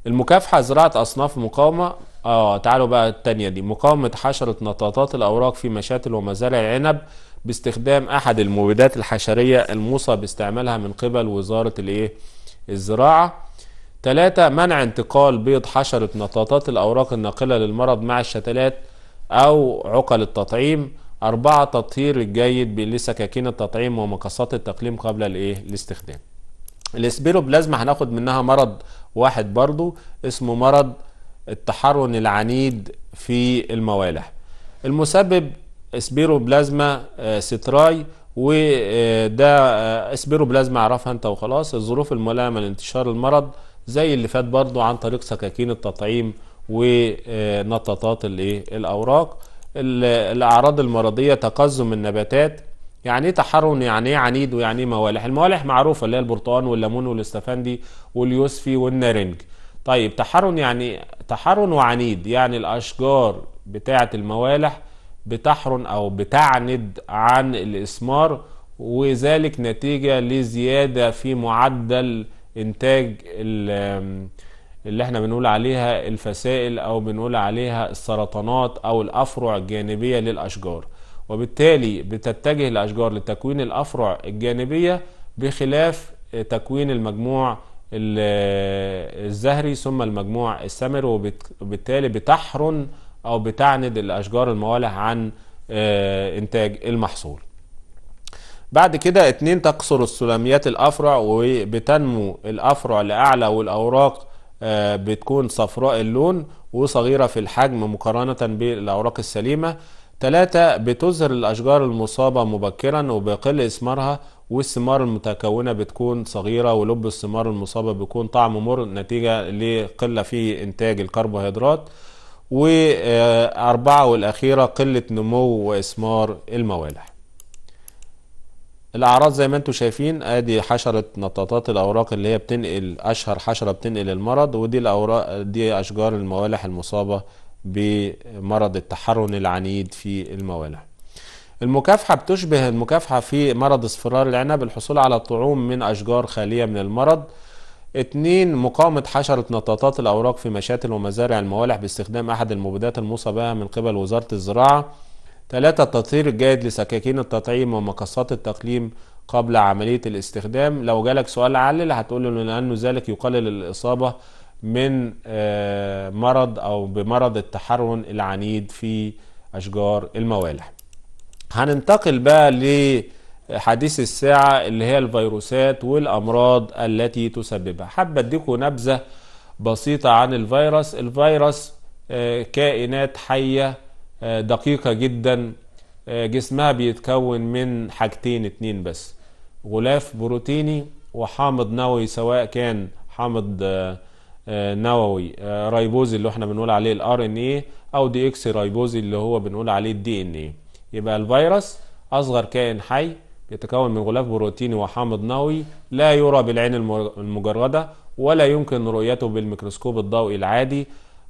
المكافحه زراعه اصناف مقاومه اه تعالوا بقى التانية دي مقاومه حشره نطاطات الاوراق في مشاتل ومزارع العنب باستخدام احد المبيدات الحشريه الموصى باستعمالها من قبل وزاره الايه الزراعه ثلاثة منع انتقال بيض حشرة نطاطات الأوراق الناقلة للمرض مع الشتلات أو عقل التطعيم أربعة تطهير الجيد لسكاكين التطعيم ومقصات التقليم قبل الإيه؟ الاستخدام الاسبيروبلازما هناخد منها مرض واحد برضو اسمه مرض التحرن العنيد في الموالح المسبب اسبيروبلازما آه، ستراي وده آه، آه، اسبيروبلازما عرفها انت وخلاص الظروف الملائمه لانتشار المرض زي اللي فات برضو عن طريق سكاكين التطعيم ونطاطات الاوراق الاعراض المرضيه تقزم النباتات يعني ايه تحرن يعني ايه عنيد ويعني ايه موالح الموالح معروفه اللي هي البرتقال والليمون والاستفندي واليوسفي والنارنج طيب تحرن يعني تحرن وعنيد يعني الاشجار بتاعه الموالح بتحرن او بتعند عن الاسمار وذلك نتيجه لزياده في معدل انتاج اللي احنا بنقول عليها الفسائل او بنقول عليها السرطانات او الافرع الجانبيه للاشجار وبالتالي بتتجه الاشجار لتكوين الافرع الجانبيه بخلاف تكوين المجموع الزهري ثم المجموع السمر وبالتالي بتحرن او بتعند الاشجار الموالح عن آه، انتاج المحصول بعد كده اتنين تقصر السلاميات الافرع وبتنمو الافرع لاعلى والاوراق آه، بتكون صفراء اللون وصغيرة في الحجم مقارنة بالأوراق السليمة ثلاثة بتظهر الأشجار المصابة مبكرا وبيقل إثمارها والثمار المتكونة بتكون صغيرة ولب الثمار المصابة بيكون طعم مر نتيجة لقلة في إنتاج الكربوهيدرات وأربعة والأخيرة قلة نمو وإثمار الموالح الاعراض زي ما انتم شايفين ادي حشره نطاطات الاوراق اللي هي بتنقل اشهر حشره بتنقل المرض ودي الاوراق دي اشجار الموالح المصابه بمرض التحرن العنيد في الموالح المكافحه بتشبه المكافحه في مرض اصفرار العنب الحصول على طعوم من اشجار خاليه من المرض اتنين مقاومة حشرة نطاطات الأوراق في مشاتل ومزارع الموالح باستخدام أحد المبيدات الموصى بها من قبل وزارة الزراعة ثلاثة التطهير الجيد لسكاكين التطعيم ومقصات التقليم قبل عملية الاستخدام لو جالك سؤال علل هتقول له لأنه ذلك يقلل الإصابة من آه، مرض أو بمرض التحرن العنيد في أشجار الموالح هننتقل بقى لحديث الساعة اللي هي الفيروسات والأمراض التي تسببها حابة أديكم نبذة بسيطة عن الفيروس الفيروس آه، كائنات حية آه، دقيقة جدا آه، جسمها بيتكون من حاجتين اتنين بس غلاف بروتيني وحامض نووي سواء كان حامض آه، نووي ريبوزي اللي احنا بنقول عليه الار ان ايه او دي اكس ريبوزي اللي هو بنقول عليه الدي ان ايه يبقى الفيروس اصغر كائن حي يتكون من غلاف بروتيني وحامض نووي لا يرى بالعين المجردة ولا يمكن رؤيته بالميكروسكوب الضوئي العادي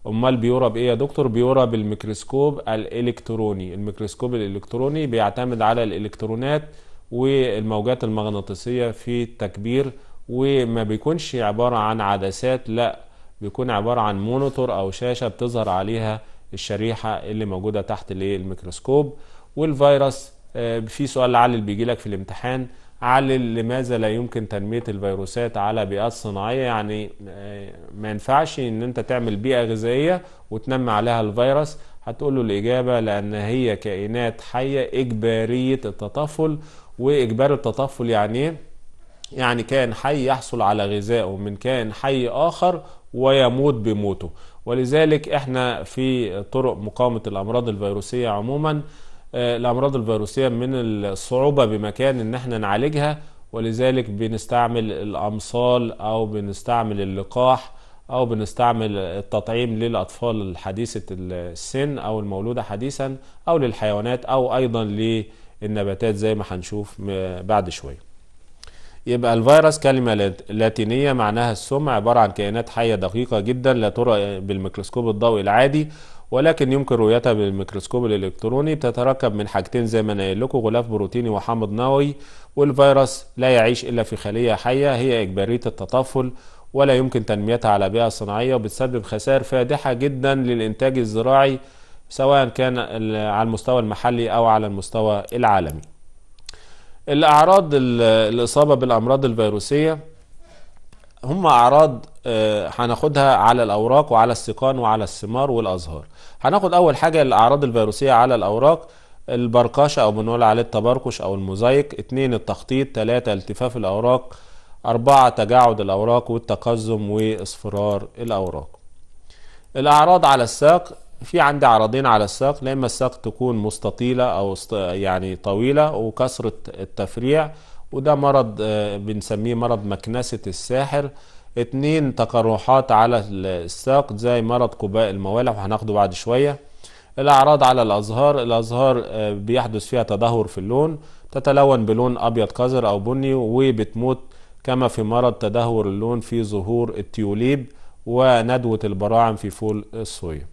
امال بيورى بايه يا دكتور بيورى بالميكروسكوب الالكتروني الميكروسكوب الالكتروني بيعتمد على الالكترونات والموجات المغناطيسيه في التكبير وما بيكونش عباره عن عدسات لا بيكون عباره عن مونيتور او شاشه بتظهر عليها الشريحه اللي موجوده تحت الميكروسكوب والفيروس آه، في سؤال لعل بيجي لك في الامتحان علل لماذا لا يمكن تنمية الفيروسات على بيئات صناعية يعني آه، ما ينفعش ان انت تعمل بيئة غذائية وتنمي عليها الفيروس هتقول له الإجابة لأن هي كائنات حية إجبارية التطفل وإجبار التطفل يعني إيه؟ يعني كائن حي يحصل على غذائه من كائن حي آخر ويموت بموته ولذلك إحنا في طرق مقاومة الأمراض الفيروسية عموماً آه، الأمراض الفيروسية من الصعوبة بمكان إن احنا نعالجها ولذلك بنستعمل الأمصال أو بنستعمل اللقاح أو بنستعمل التطعيم للأطفال الحديثة السن أو المولودة حديثا أو للحيوانات أو أيضا للنباتات زي ما هنشوف بعد شوية يبقى الفيروس كلمة لاتينية معناها السم عبارة عن كائنات حية دقيقة جدا لا ترى بالميكروسكوب الضوئي العادي ولكن يمكن رؤيتها بالميكروسكوب الإلكتروني بتتركب من حاجتين زي ما أنا قايل لكم غلاف بروتيني وحامض نووي والفيروس لا يعيش إلا في خلية حية هي إجبارية التطفل ولا يمكن تنميتها على بيئة صناعية وبتسبب خسائر فادحة جدا للإنتاج الزراعي سواء كان على المستوى المحلي أو على المستوى العالمي الأعراض الإصابة بالأمراض الفيروسية هم اعراض آه، هناخدها على الاوراق وعلى السيقان وعلى الثمار والازهار هناخد اول حاجه الاعراض الفيروسيه على الاوراق البركشه او بنقول عليه التبركش او الموزايك اتنين التخطيط تلاتة التفاف الاوراق أربعة تجاعد الأوراق والتقزم واصفرار الأوراق الأعراض على الساق في عندي عرضين على الساق لا إما الساق تكون مستطيلة أو يعني طويلة وكسرة التفريع وده مرض آه، بنسميه مرض مكنسة الساحر اتنين تقرحات على الساق زي مرض قباء الموالح وهناخده بعد شوية الأعراض على الأزهار الأزهار آه، بيحدث فيها تدهور في اللون تتلون بلون أبيض قذر أو بني وبتموت كما في مرض تدهور اللون في ظهور التيوليب وندوة البراعم في فول الصويا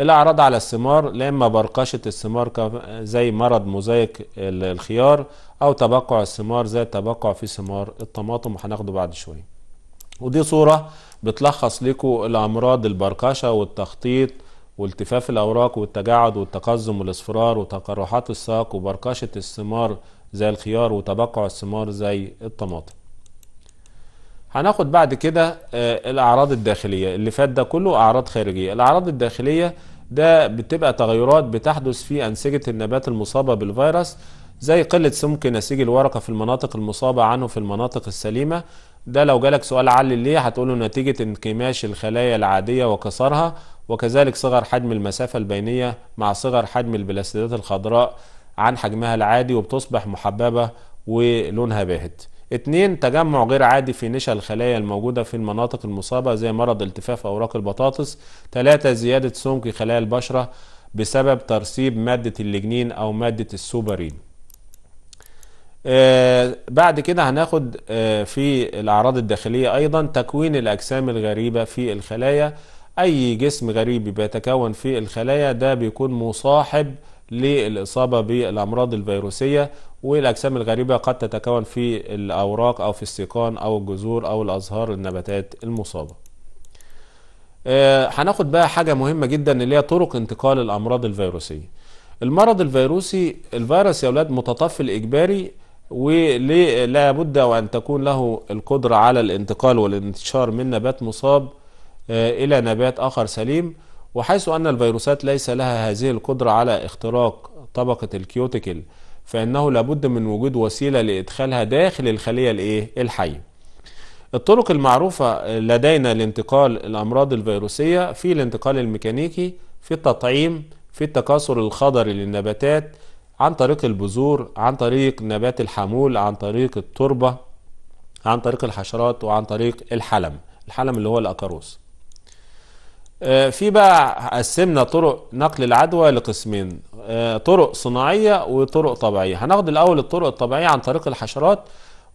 الاعراض على الثمار لما برقشه الثمار زي مرض مزيك الخيار او تبقع الثمار زي التبقع في ثمار الطماطم هناخده بعد شويه ودي صوره بتلخص لكم الامراض البرقشه والتخطيط والتفاف الاوراق والتجعد والتقزم والاصفرار وتقرحات الساق وبرقشه الثمار زي الخيار وتبقع الثمار زي الطماطم هناخد بعد كده آه، الاعراض الداخليه اللي فات ده كله اعراض خارجيه الاعراض الداخليه ده بتبقى تغيرات بتحدث في انسجه النبات المصابه بالفيروس زي قله سمك نسيج الورقه في المناطق المصابه عنه في المناطق السليمه ده لو جالك سؤال علل ليه هتقوله نتيجه انكماش الخلايا العاديه وكسرها وكذلك صغر حجم المسافه البينيه مع صغر حجم البلاستيدات الخضراء عن حجمها العادي وبتصبح محببه ولونها باهت اتنين تجمع غير عادي في نشا الخلايا الموجودة في المناطق المصابة زي مرض التفاف أوراق البطاطس تلاتة زيادة سمك خلايا البشرة بسبب ترسيب مادة اللجنين أو مادة السوبرين آه بعد كده هناخد آه في الأعراض الداخلية أيضا تكوين الأجسام الغريبة في الخلايا أي جسم غريب بيتكون في الخلايا ده بيكون مصاحب للإصابة بالأمراض الفيروسية والاجسام الغريبه قد تتكون في الاوراق او في السيقان او الجذور او الازهار النباتات المصابه آه، هناخد بقى حاجه مهمه جدا اللي هي طرق انتقال الامراض الفيروسيه المرض الفيروسي الفيروس يا اولاد متطفل اجباري ولا بد وان تكون له القدره على الانتقال والانتشار من نبات مصاب آه، الى نبات اخر سليم وحيث ان الفيروسات ليس لها هذه القدره على اختراق طبقه الكيوتيكل فإنه لابد من وجود وسيلة لإدخالها داخل الخلية الإيه؟ الحية الطرق المعروفة لدينا لانتقال الأمراض الفيروسية في الانتقال الميكانيكي في التطعيم في التكاثر الخضري للنباتات عن طريق البذور عن طريق نبات الحمول عن طريق التربة عن طريق الحشرات وعن طريق الحلم الحلم اللي هو الأكاروس آه، في بقى قسمنا طرق نقل العدوى لقسمين آه، طرق صناعية وطرق طبيعية هناخد الأول الطرق الطبيعية عن طريق الحشرات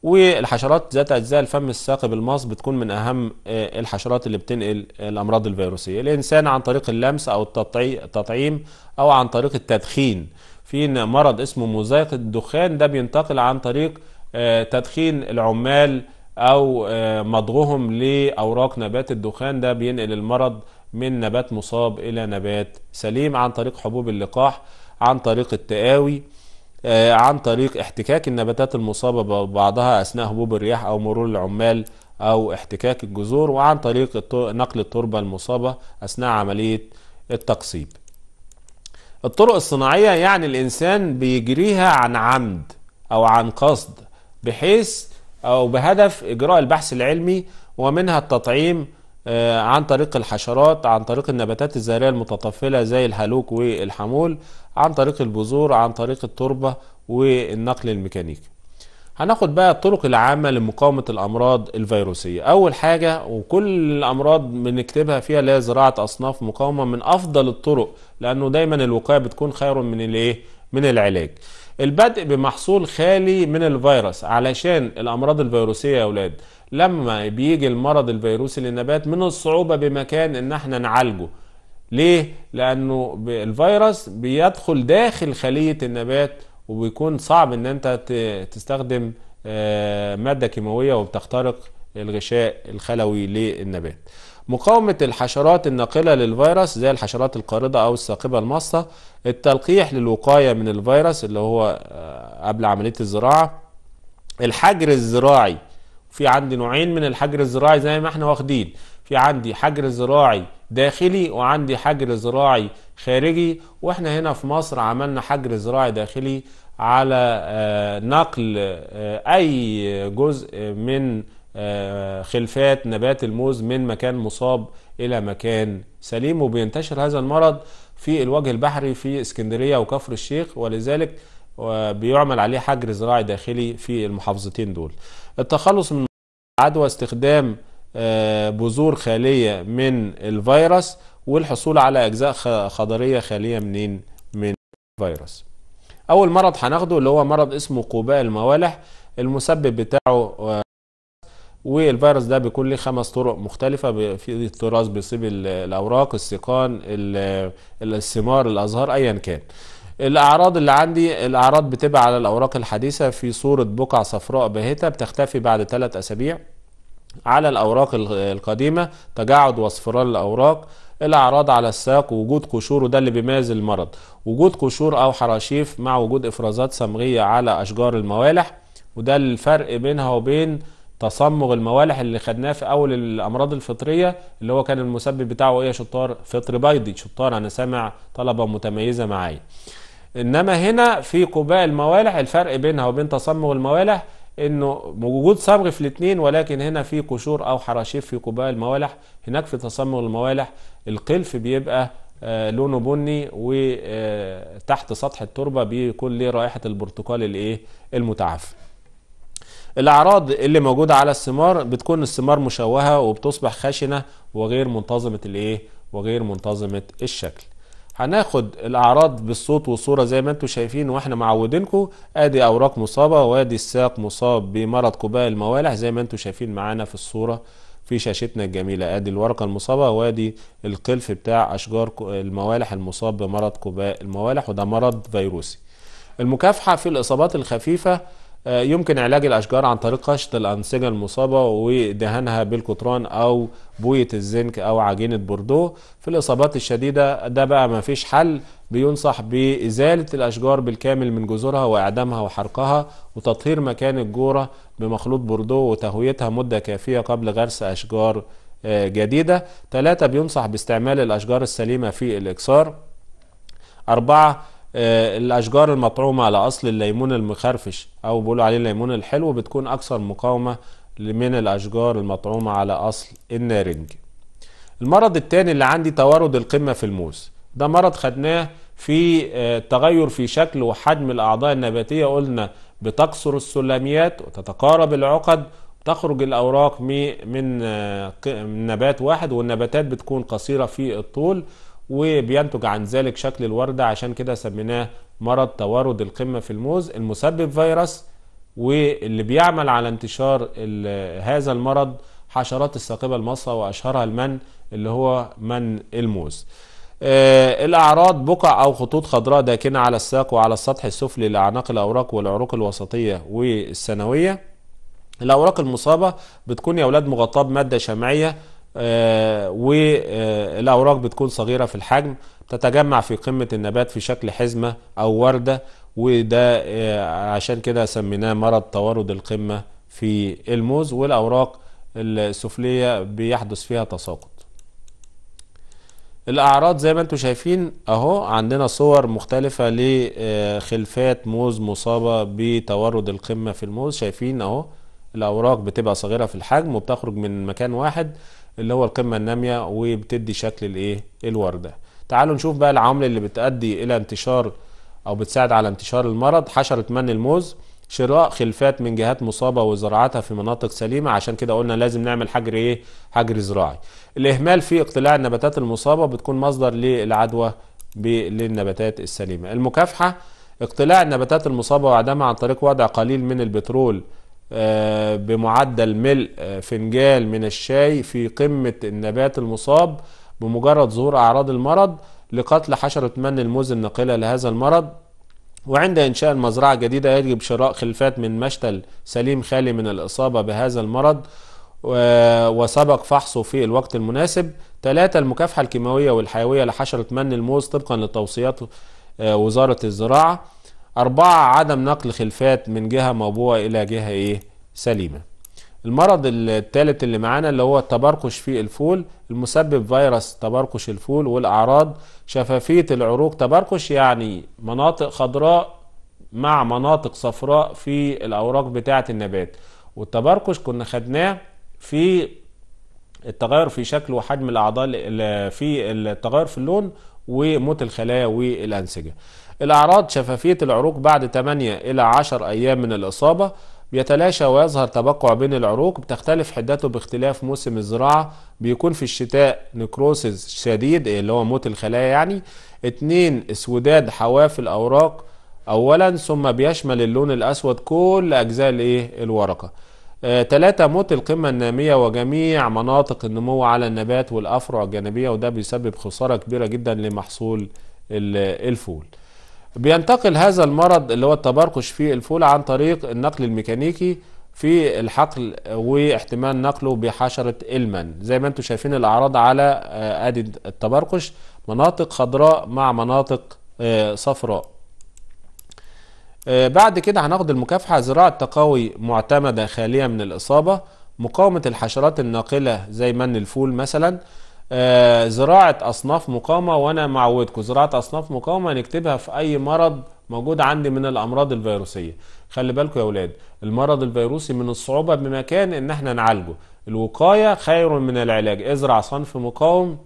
والحشرات ذات أجزاء الفم الثاقب الماص بتكون من أهم آه، الحشرات اللي بتنقل الأمراض الفيروسية الإنسان عن طريق اللمس أو التطعيم أو عن طريق التدخين في مرض اسمه مزيق الدخان ده بينتقل عن طريق تدخين العمال أو مضغهم لأوراق نبات الدخان ده بينقل المرض من نبات مصاب إلى نبات سليم عن طريق حبوب اللقاح عن طريق التقاوي آه، عن طريق احتكاك النباتات المصابة ببعضها أثناء هبوب الرياح أو مرور العمال أو احتكاك الجذور وعن طريق نقل التربة المصابة أثناء عملية التقصيب الطرق الصناعية يعني الإنسان بيجريها عن عمد أو عن قصد بحيث أو بهدف إجراء البحث العلمي ومنها التطعيم آه، عن طريق الحشرات عن طريق النباتات الزهرية المتطفلة زي الهالوك والحمول عن طريق البذور عن طريق التربة والنقل الميكانيكي هناخد بقى الطرق العامة لمقاومة الأمراض الفيروسية أول حاجة وكل الأمراض بنكتبها فيها اللي هي زراعة أصناف مقاومة من أفضل الطرق لأنه دايما الوقاية بتكون خير من الإيه؟ من العلاج البدء بمحصول خالي من الفيروس علشان الأمراض الفيروسية يا أولاد لما بيجي المرض الفيروسي للنبات من الصعوبة بمكان ان احنا نعالجه ليه؟ لانه الفيروس بيدخل داخل خلية النبات وبيكون صعب ان انت تستخدم آه، مادة كيماوية وبتخترق الغشاء الخلوي للنبات مقاومة الحشرات الناقلة للفيروس زي الحشرات القارضة أو الثاقبة المصة التلقيح للوقاية من الفيروس اللي هو آه، قبل عملية الزراعة الحجر الزراعي في عندي نوعين من الحجر الزراعي زي ما احنا واخدين في عندي حجر زراعي داخلي وعندي حجر زراعي خارجي واحنا هنا في مصر عملنا حجر زراعي داخلي على آه، نقل آه، اي جزء من آه، خلفات نبات الموز من مكان مصاب الى مكان سليم وبينتشر هذا المرض في الوجه البحري في اسكندريه وكفر الشيخ ولذلك بيعمل عليه حجر زراعي داخلي في المحافظتين دول التخلص من عدوى استخدام آه، بذور خالية من الفيروس والحصول على أجزاء خضرية خالية منين من الفيروس أول مرض هناخده اللي هو مرض اسمه قباء الموالح المسبب بتاعه آه، والفيروس ده بيكون ليه خمس طرق مختلفة في التراث بيصيب الأوراق السيقان الثمار الأزهار أيا كان الاعراض اللي عندي الاعراض بتبقى على الاوراق الحديثه في صوره بقع صفراء باهته بتختفي بعد ثلاث اسابيع على الاوراق القديمه تجاعد واصفرار الاوراق الاعراض على الساق وجود قشور وده اللي بيميز المرض وجود قشور او حراشيف مع وجود افرازات صمغيه على اشجار الموالح وده الفرق بينها وبين تصمغ الموالح اللي خدناه في اول الامراض الفطريه اللي هو كان المسبب بتاعه ايه يا شطار فطر بيضي شطار انا سامع طلبه متميزه معايا انما هنا في قباء الموالح الفرق بينها وبين تصمغ الموالح انه وجود صبغ في الاثنين ولكن هنا في قشور او حراشيف في قباء الموالح هناك في تصمغ الموالح القلف بيبقى آه لونه بني وتحت آه، سطح التربه بيكون ليه رائحه البرتقال الايه المتعفن الاعراض اللي موجوده على الثمار بتكون الثمار مشوهه وبتصبح خشنه وغير منتظمه الايه وغير منتظمه الشكل هناخد الاعراض بالصوت والصوره زي ما انتم شايفين واحنا معودينكم ادي اوراق مصابه وادي الساق مصاب بمرض قباء الموالح زي ما انتم شايفين معانا في الصوره في شاشتنا الجميله ادي الورقه المصابه وادي القلف بتاع اشجار الموالح المصاب بمرض قباء الموالح وده مرض فيروسي المكافحه في الاصابات الخفيفه آه، يمكن علاج الأشجار عن طريق قشط الأنسجة المصابة ودهانها بالقطران أو بوية الزنك أو عجينة بوردو في الإصابات الشديدة ده بقى ما فيش حل بينصح بإزالة الأشجار بالكامل من جذورها وإعدامها وحرقها وتطهير مكان الجورة بمخلوط بوردو وتهويتها مدة كافية قبل غرس أشجار آه، جديدة ثلاثة بينصح باستعمال الأشجار السليمة في الإكسار أربعة آه، الاشجار المطعومه على اصل الليمون المخرفش او بيقولوا عليه الليمون الحلو بتكون اكثر مقاومه من الاشجار المطعومه على اصل النارنج المرض الثاني اللي عندي توارد القمه في الموز ده مرض خدناه في آه، تغير في شكل وحجم الاعضاء النباتيه قلنا بتكسر السلميات وتتقارب العقد تخرج الاوراق آه، من نبات واحد والنباتات بتكون قصيره في الطول وبينتج عن ذلك شكل الوردة عشان كده سميناه مرض تورد القمة في الموز المسبب فيروس واللي بيعمل على انتشار هذا المرض حشرات الثاقبة المصة وأشهرها المن اللي هو من الموز آه الأعراض بقع أو خطوط خضراء داكنة على الساق وعلى السطح السفلي لأعناق الأوراق والعروق الوسطية والثانوية الأوراق المصابة بتكون يا أولاد مغطاة بمادة شمعية آه، والأوراق آه، بتكون صغيرة في الحجم تتجمع في قمة النبات في شكل حزمة أو وردة وده آه، عشان كده سميناه مرض توارد القمة في الموز والأوراق السفلية بيحدث فيها تساقط الأعراض زي ما انتم شايفين أهو عندنا صور مختلفة لخلفات موز مصابة بتورد القمة في الموز شايفين أهو الأوراق بتبقى صغيرة في الحجم وبتخرج من مكان واحد اللي هو القمة النامية وبتدي شكل الايه الوردة تعالوا نشوف بقى العوامل اللي بتؤدي الى انتشار او بتساعد على انتشار المرض حشرة من الموز شراء خلفات من جهات مصابة وزراعتها في مناطق سليمة عشان كده قلنا لازم نعمل حجر ايه حجر زراعي الاهمال في اقتلاع النباتات المصابة بتكون مصدر للعدوى للنباتات السليمة المكافحة اقتلاع النباتات المصابة وعدمها عن طريق وضع قليل من البترول آه، بمعدل ملء آه، فنجان من الشاي في قمة النبات المصاب بمجرد ظهور أعراض المرض لقتل حشرة من الموز الناقلة لهذا المرض وعند إنشاء المزرعة الجديدة يجب شراء خلفات من مشتل سليم خالي من الإصابة بهذا المرض وسبق فحصه في الوقت المناسب ثلاثة المكافحة الكيماوية والحيوية لحشرة من الموز طبقا لتوصيات آه، وزارة الزراعة أربعة عدم نقل خلفات من جهة موبوعة إلى جهة إيه سليمة المرض الثالث اللي معانا اللي هو التبرقش في الفول المسبب فيروس تبرقش الفول والأعراض شفافية العروق تبرقش يعني مناطق خضراء مع مناطق صفراء في الأوراق بتاعة النبات والتبرقش كنا خدناه في التغير في شكل وحجم الأعضاء في التغير في اللون وموت الخلايا والأنسجة الأعراض شفافية العروق بعد 8 إلى 10 أيام من الإصابة بيتلاشى ويظهر تبقع بين العروق بتختلف حدته باختلاف موسم الزراعة بيكون في الشتاء نكروسز شديد اللي هو موت الخلايا يعني اتنين اسوداد حواف الأوراق أولا ثم بيشمل اللون الأسود كل أجزاء الإيه الورقة آه تلاتة موت القمة النامية وجميع مناطق النمو على النبات والأفرع الجانبية وده بيسبب خسارة كبيرة جدا لمحصول الفول بينتقل هذا المرض اللي هو التبرقش في الفول عن طريق النقل الميكانيكي في الحقل واحتمال نقله بحشرة المن زي ما انتم شايفين الأعراض على آه، ادي التبرقش مناطق خضراء مع مناطق آه، صفراء آه، بعد كده هناخد المكافحة زراعة تقوي معتمدة خالية من الإصابة مقاومة الحشرات الناقلة زي من الفول مثلا آه، زراعة أصناف مقاومة وأنا معودكم زراعة أصناف مقاومة نكتبها في أي مرض موجود عندي من الأمراض الفيروسية خلي بالكم يا ولاد المرض الفيروسي من الصعوبة بمكان إن احنا نعالجه الوقاية خير من العلاج ازرع صنف مقاوم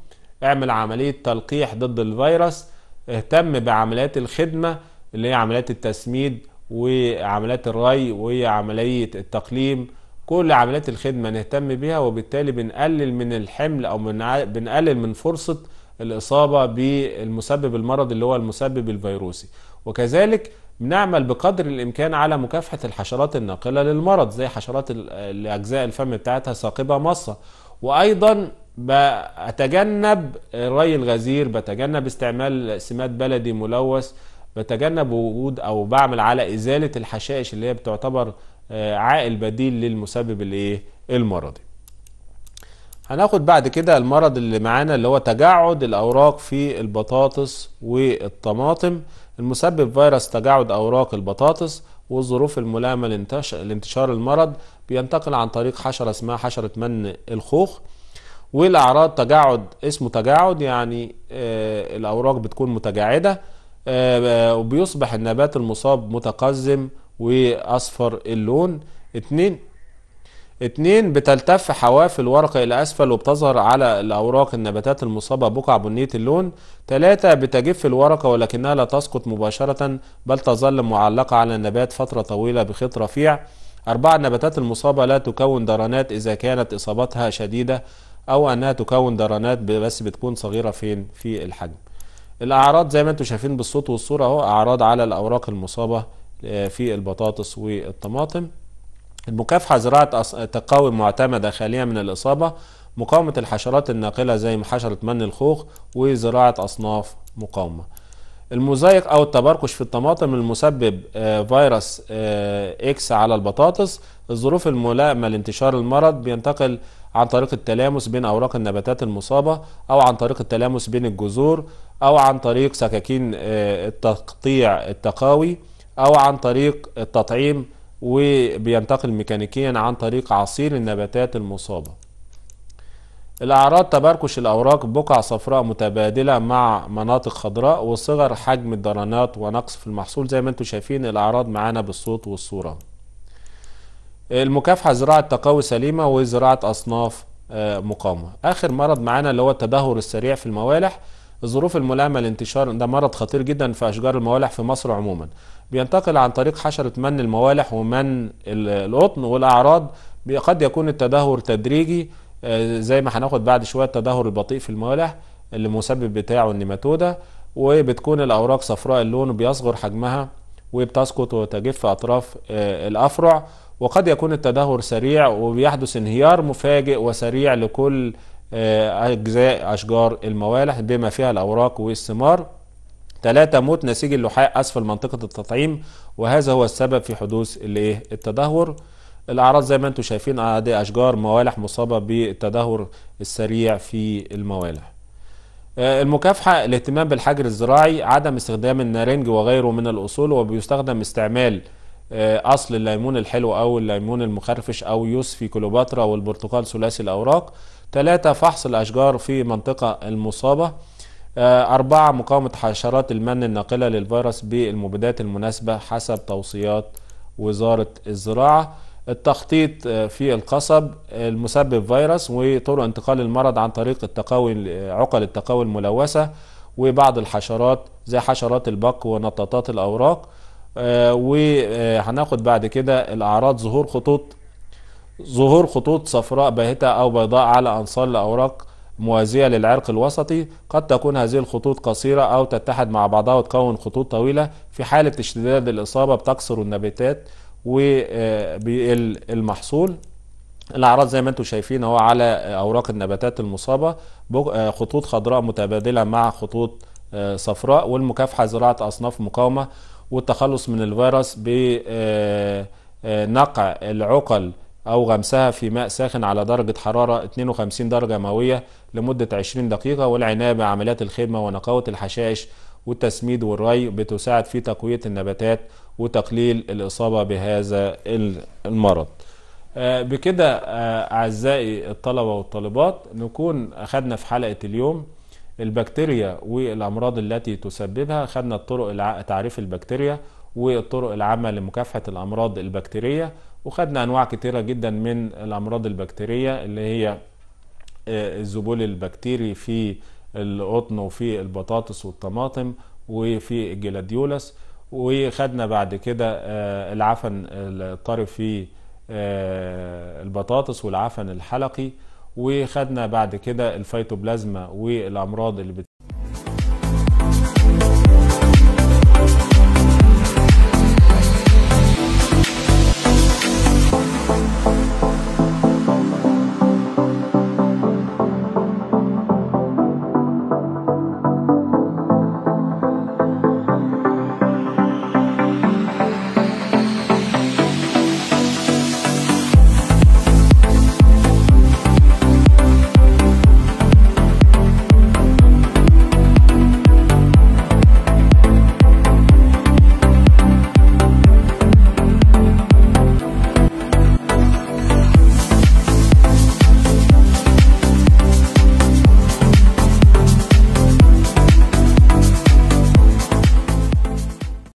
اعمل عملية تلقيح ضد الفيروس اهتم بعمليات الخدمة اللي هي عمليات التسميد وعمليات الري وعملية التقليم كل عمليات الخدمة نهتم بيها وبالتالي بنقلل من الحمل أو من بنقلل من فرصة الإصابة بالمسبب المرض اللي هو المسبب الفيروسي وكذلك بنعمل بقدر الإمكان على مكافحة الحشرات الناقلة للمرض زي حشرات الأجزاء الفم بتاعتها ثاقبة مصة وأيضا بتجنب الري الغزير بتجنب استعمال سماد بلدي ملوث بتجنب وجود أو بعمل على إزالة الحشائش اللي هي بتعتبر آه، عائل بديل للمسبب الايه المرضي هناخد بعد كده المرض اللي معانا اللي هو تجعد الاوراق في البطاطس والطماطم المسبب فيروس تجعد اوراق البطاطس والظروف الملائمه لانتشار المرض بينتقل عن طريق حشره اسمها حشره من الخوخ والاعراض تجعد اسمه تجعد يعني آه الاوراق بتكون متجعده آه،, آه وبيصبح النبات المصاب متقزم واصفر اللون اتنين اتنين بتلتف حواف الورقة إلى أسفل وبتظهر على الأوراق النباتات المصابة بقع بنية اللون تلاتة بتجف الورقة ولكنها لا تسقط مباشرة بل تظل معلقة على النبات فترة طويلة بخيط رفيع أربعة النباتات المصابة لا تكون درنات إذا كانت إصابتها شديدة أو أنها تكون درنات بس بتكون صغيرة فين في الحجم الأعراض زي ما انتم شايفين بالصوت والصورة أهو أعراض على الأوراق المصابة في البطاطس والطماطم المكافحة زراعة تقاوم معتمدة خالية من الإصابة مقاومة الحشرات الناقلة زي حشرة من الخوخ وزراعة أصناف مقاومة المزايق أو التبركش في الطماطم المسبب آه، فيروس آه، إكس على البطاطس الظروف الملائمة لانتشار المرض بينتقل عن طريق التلامس بين أوراق النباتات المصابة أو عن طريق التلامس بين الجذور أو عن طريق سكاكين آه، التقطيع التقاوي أو عن طريق التطعيم وبينتقل ميكانيكيا عن طريق عصير النباتات المصابة الأعراض تبركش الأوراق بقع صفراء متبادلة مع مناطق خضراء وصغر حجم الدرانات ونقص في المحصول زي ما انتم شايفين الأعراض معانا بالصوت والصورة المكافحة زراعة تقوي سليمة وزراعة أصناف آه، مقاومة آخر مرض معانا اللي هو التدهور السريع في الموالح الظروف الملائمة لانتشار ده مرض خطير جدا في أشجار الموالح في مصر عموما بينتقل عن طريق حشرة من الموالح ومن القطن والأعراض قد يكون التدهور تدريجي آه، زي ما هناخد بعد شوية التدهور البطيء في الموالح اللي مسبب بتاعه النيماتودا وبتكون الأوراق صفراء اللون وبيصغر حجمها وبتسقط وتجف أطراف آه، الأفرع وقد يكون التدهور سريع وبيحدث انهيار مفاجئ وسريع لكل آه، أجزاء أشجار الموالح بما فيها الأوراق والثمار ثلاثة موت نسيج اللحاء أسفل منطقة التطعيم وهذا هو السبب في حدوث الايه التدهور الأعراض زي ما انتم شايفين عادي أشجار موالح مصابة بالتدهور السريع في الموالح آه، المكافحة الاهتمام بالحجر الزراعي عدم استخدام النارنج وغيره من الأصول وبيستخدم استعمال آه، أصل الليمون الحلو أو الليمون المخرفش أو يوسفي كليوباترا والبرتقال ثلاثي الأوراق ثلاثة فحص الأشجار في منطقة المصابة آه، أربعة مقاومة حشرات المن الناقلة للفيروس بالمبيدات المناسبة حسب توصيات وزارة الزراعة التخطيط آه، في القصب آه، المسبب فيروس وطرق انتقال المرض عن طريق التقاوي عقل التقاوي الملوثة وبعض الحشرات زي حشرات البق ونطاطات الأوراق وهناخد بعد كده الأعراض ظهور خطوط ظهور خطوط صفراء باهتة أو بيضاء على أنصال الأوراق موازية للعرق الوسطي قد تكون هذه الخطوط قصيرة أو تتحد مع بعضها وتكون خطوط طويلة في حالة اشتداد الإصابة بتكسر النباتات وبيقل المحصول الأعراض زي ما انتم شايفين هو على أوراق النباتات المصابة خطوط خضراء متبادلة مع خطوط آه، صفراء والمكافحة زراعة أصناف مقاومة والتخلص من الفيروس بنقع آه، آه، العقل أو غمسها في ماء ساخن على درجة حرارة 52 درجة مئوية لمدة 20 دقيقة والعناية بعمليات الخدمة ونقاوة الحشائش والتسميد والري بتساعد في تقوية النباتات وتقليل الإصابة بهذا المرض آه، بكده آه، أعزائي الطلبة والطالبات نكون أخذنا في حلقة اليوم البكتيريا والأمراض التي تسببها أخذنا الطرق تعريف البكتيريا والطرق العامة لمكافحة الأمراض البكتيرية وخدنا انواع كتيره جدا من الامراض البكتيريه اللي هي آه، الذبول البكتيري في القطن وفي البطاطس والطماطم وفي الجلاديولاس وخدنا بعد كده آه، العفن الطري في آه، البطاطس والعفن الحلقي وخدنا بعد كده الفيتوبلازما والامراض اللي